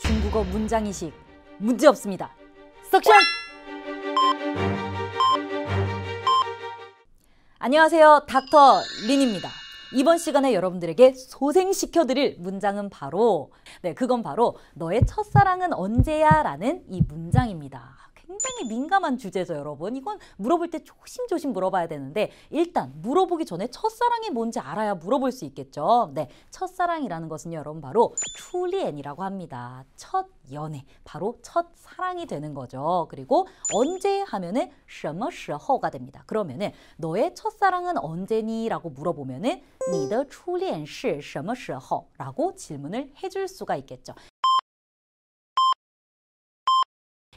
중국어 문장이식 문제 없습니다. 석션! 안녕하세요. 닥터 린입니다. 이번 시간에 여러분들에게 소생시켜드릴 문장은 바로 네, 그건 바로 너의 첫사랑은 언제야? 라는 이 문장입니다. 굉장히 민감한 주제죠, 여러분. 이건 물어볼 때 조심조심 물어봐야 되는데 일단 물어보기 전에 첫사랑이 뭔지 알아야 물어볼 수 있겠죠. 네, 첫사랑이라는 것은요, 여러분 바로 큐리엔이라고 합니다. 첫 연애, 바로 첫 사랑이 되는 거죠. 그리고 언제 하면은 什么时候가 됩니다. 그러면은 너의 첫사랑은 언제니라고 물어보면은 你的리엔是什么时候라고 질문을 해줄 수가 있겠죠.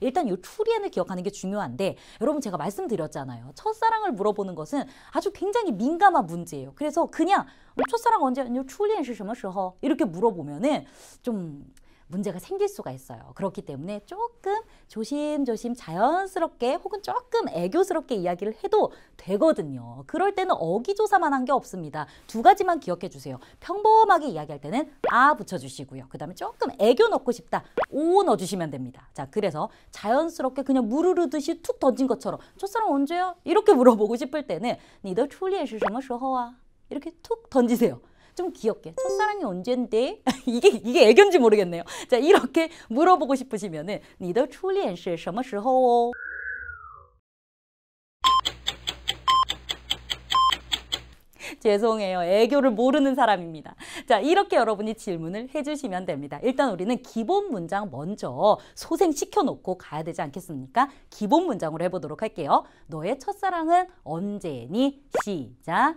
일단 이 추리엔을 기억하는 게 중요한데 여러분 제가 말씀드렸잖아요. 첫사랑을 물어보는 것은 아주 굉장히 민감한 문제예요. 그래서 그냥 뭐 첫사랑 언제, 추리엔是什么时候? 이렇게 물어보면은 좀 문제가 생길 수가 있어요. 그렇기 때문에 조금 조심조심 자연스럽게 혹은 조금 애교스럽게 이야기를 해도 되거든요. 그럴 때는 어기조사만 한 게 없습니다. 두 가지만 기억해 주세요. 평범하게 이야기할 때는 아 붙여주시고요. 그 다음에 조금 애교 넣고 싶다. 오 넣어주시면 됩니다. 자 그래서 자연스럽게 그냥 무르르듯이 툭 던진 것처럼 첫사랑 언제야? 이렇게 물어보고 싶을 때는 니더 출리엣이 시는时候啊 이렇게 툭 던지세요. 좀 귀엽게 첫사랑이 언젠데 이게 이게 애견지 모르겠네요. 자 이렇게 물어보고 싶으시면은 你的初恋是什么时候哦? 죄송해요. 애교를 모르는 사람입니다. 자, 이렇게 여러분이 질문을 해주시면 됩니다. 일단 우리는 기본 문장 먼저 소생시켜 놓고 가야 되지 않겠습니까? 기본 문장으로 해보도록 할게요. 너의 첫사랑은 언제니? 시작.